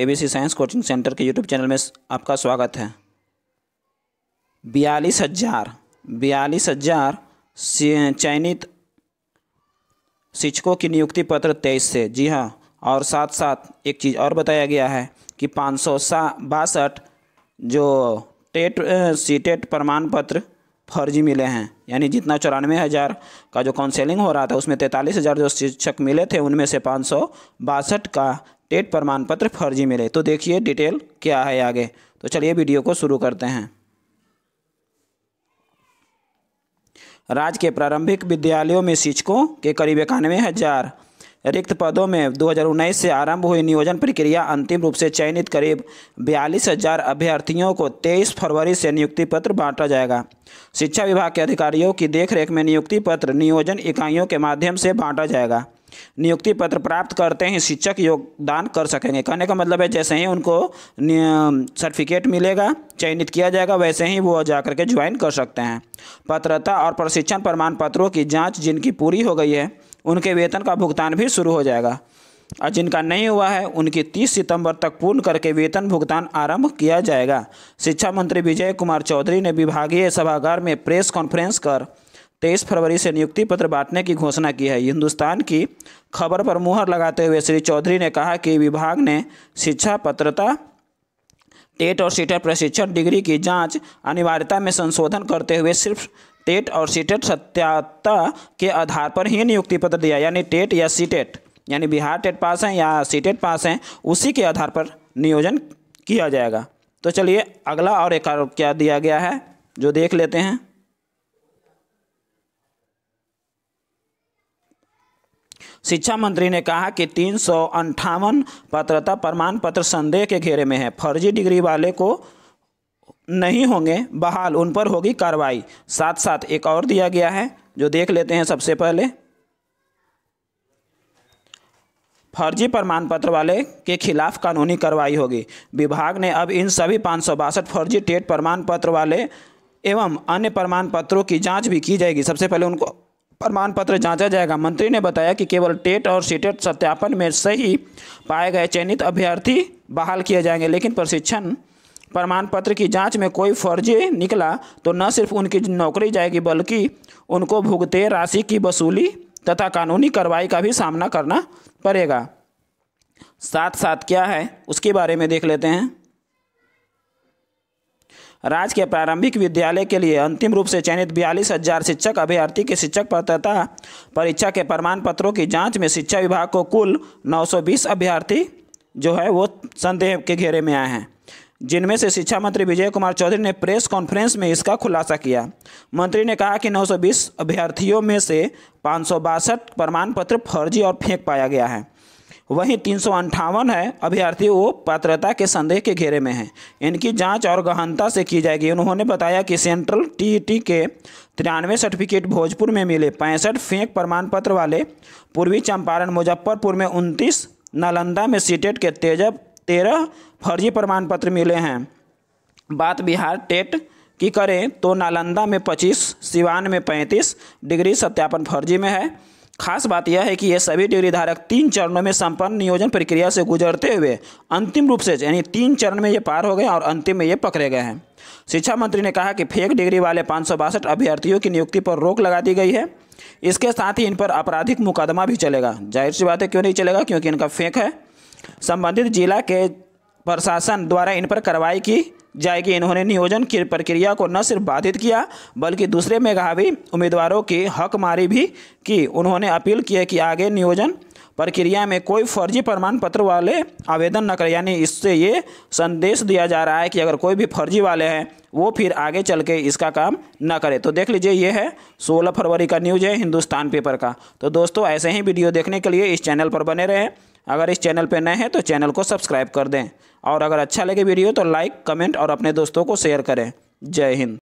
ABC science coaching centre के YouTube channel में आपका स्वागत है बयालीस हजार बयालीस हजार चयनित शिक्षकों की नियुक्ति पत्र तेईस से जी हाँ और साथ साथ एक चीज़ और बताया गया है कि पाँच सौ सा बासठ जो टेट सी टेट प्रमाण पत्र फर्जी मिले हैं यानी जितना चौरानवे हज़ार का जो काउंसलिंग हो रहा था उसमें तैंतालीस हज़ार जो शिक्षक मिले थे उनमें से पाँच सौ बासठ का डेट प्रमाण पत्र फर्जी मिले तो देखिए डिटेल क्या है आगे तो चलिए वीडियो को शुरू करते हैं राज्य के प्रारंभिक विद्यालयों में शिक्षकों के करीब इक्यानवे हज़ार रिक्त पदों में 2019 से आरंभ हुई नियोजन प्रक्रिया अंतिम रूप से चयनित करीब बयालीस हजार अभ्यर्थियों को 23 फरवरी से नियुक्ति पत्र बांटा जाएगा शिक्षा विभाग के अधिकारियों की देखरेख में नियुक्ति पत्र नियोजन इकाइयों के माध्यम से बांटा जाएगा नियुक्ति पत्र प्राप्त करते ही शिक्षक योगदान कर सकेंगे कहने का मतलब है जैसे ही उनको सर्टिफिकेट मिलेगा चयनित किया जाएगा वैसे ही वो जा करके ज्वाइन कर सकते हैं पत्रता और प्रशिक्षण प्रमाण पत्रों की जाँच जिनकी पूरी हो गई है उनके वेतन का भुगतान भी शुरू हो जाएगा और जिनका नहीं हुआ है उनकी 30 सितंबर तक पूर्ण करके वेतन भुगतान आरंभ किया जाएगा शिक्षा मंत्री विजय कुमार चौधरी ने विभागीय सभागार में प्रेस कॉन्फ्रेंस कर तेईस फरवरी से नियुक्ति पत्र बांटने की घोषणा की है हिंदुस्तान की खबर पर मुहर लगाते हुए श्री चौधरी ने कहा कि विभाग ने शिक्षा पत्रता टेट और सीटेट प्रशिक्षण डिग्री की जांच अनिवार्यता में संशोधन करते हुए सिर्फ टेट और सीटेट सत्याता के आधार पर ही नियुक्ति पत्र दिया यानी टेट या सीटेट यानी बिहार टेट पास हैं या सीटेट पास हैं उसी के आधार पर नियोजन किया जाएगा तो चलिए अगला और एक क्या दिया गया है जो देख लेते हैं शिक्षा मंत्री ने कहा कि तीन सौ अंठावन पात्रता प्रमाण पत्र संदेह के घेरे में है फर्जी डिग्री वाले को नहीं होंगे बहाल उन पर होगी कार्रवाई साथ साथ एक और दिया गया है जो देख लेते हैं सबसे पहले फर्जी प्रमाण पत्र वाले के खिलाफ कानूनी कार्रवाई होगी विभाग ने अब इन सभी पाँच सौ बासठ फर्जी टेट प्रमाण पत्र वाले एवं अन्य प्रमाण पत्रों की जांच भी की जाएगी सबसे पहले उनको प्रमाण पत्र जांचा जाएगा मंत्री ने बताया कि केवल टेट और सीटेट सत्यापन में सही पाए गए चयनित अभ्यर्थी बहाल किए जाएंगे लेकिन प्रशिक्षण प्रमाण पत्र की जांच में कोई फर्जी निकला तो न सिर्फ उनकी नौकरी जाएगी बल्कि उनको भुगते राशि की वसूली तथा कानूनी कार्रवाई का भी सामना करना पड़ेगा साथ साथ क्या है उसके बारे में देख लेते हैं राज्य के प्रारंभिक विद्यालय के लिए अंतिम रूप से चयनित बयालीस हजार शिक्षक अभ्यर्थी के शिक्षक पात्रता परीक्षा के प्रमाण पत्रों की जांच में शिक्षा विभाग को कुल 920 अभ्यर्थी जो है वो संदेह के घेरे में आए हैं जिनमें से शिक्षा मंत्री विजय कुमार चौधरी ने प्रेस कॉन्फ्रेंस में इसका खुलासा किया मंत्री ने कहा कि नौ अभ्यर्थियों में से पाँच प्रमाण पत्र फर्जी और फेंक पाया गया है वहीं तीन है अभ्यर्थी वो पात्रता के संदेह के घेरे में हैं इनकी जांच और गहनता से की जाएगी उन्होंने बताया कि सेंट्रल टीईटी के तिरानवे सर्टिफिकेट भोजपुर में मिले पैंसठ फेंक प्रमाण पत्र वाले पूर्वी चंपारण मुजफ्फरपुर में उनतीस नालंदा में सीटेट के तेजब तेरह फर्जी प्रमाण पत्र मिले हैं बात बिहार टेट की करें तो नालंदा में पच्चीस सिवान में पैंतीस डिग्री सत्यापन फर्जी में है खास बात यह है कि ये सभी डिग्री धारक तीन चरणों में संपन्न नियोजन प्रक्रिया से गुजरते हुए अंतिम रूप से यानी तीन चरण में ये पार हो गए और अंतिम में ये पकड़े गए हैं शिक्षा मंत्री ने कहा कि फेक डिग्री वाले पाँच अभ्यर्थियों की नियुक्ति पर रोक लगा दी गई है इसके साथ ही इन पर आपराधिक मुकदमा भी चलेगा जाहिर सी बात है क्यों नहीं चलेगा क्योंकि इनका फेंक है संबंधित जिला के प्रशासन द्वारा इन पर कार्रवाई की जाए कि इन्होंने नियोजन की प्रक्रिया को न सिर्फ बाधित किया बल्कि दूसरे मेघावी उम्मीदवारों की हकमारी भी की उन्होंने अपील किया कि आगे नियोजन प्रक्रिया में कोई फर्जी प्रमाण पत्र वाले आवेदन न करें यानी इससे ये संदेश दिया जा रहा है कि अगर कोई भी फर्जी वाले हैं वो फिर आगे चल के इसका काम न करें तो देख लीजिए ये है 16 फरवरी का न्यूज है हिंदुस्तान पेपर का तो दोस्तों ऐसे ही वीडियो देखने के लिए इस चैनल पर बने रहें अगर इस चैनल पर नए हैं तो चैनल को सब्सक्राइब कर दें और अगर अच्छा लगे वीडियो तो लाइक कमेंट और अपने दोस्तों को शेयर करें जय हिंद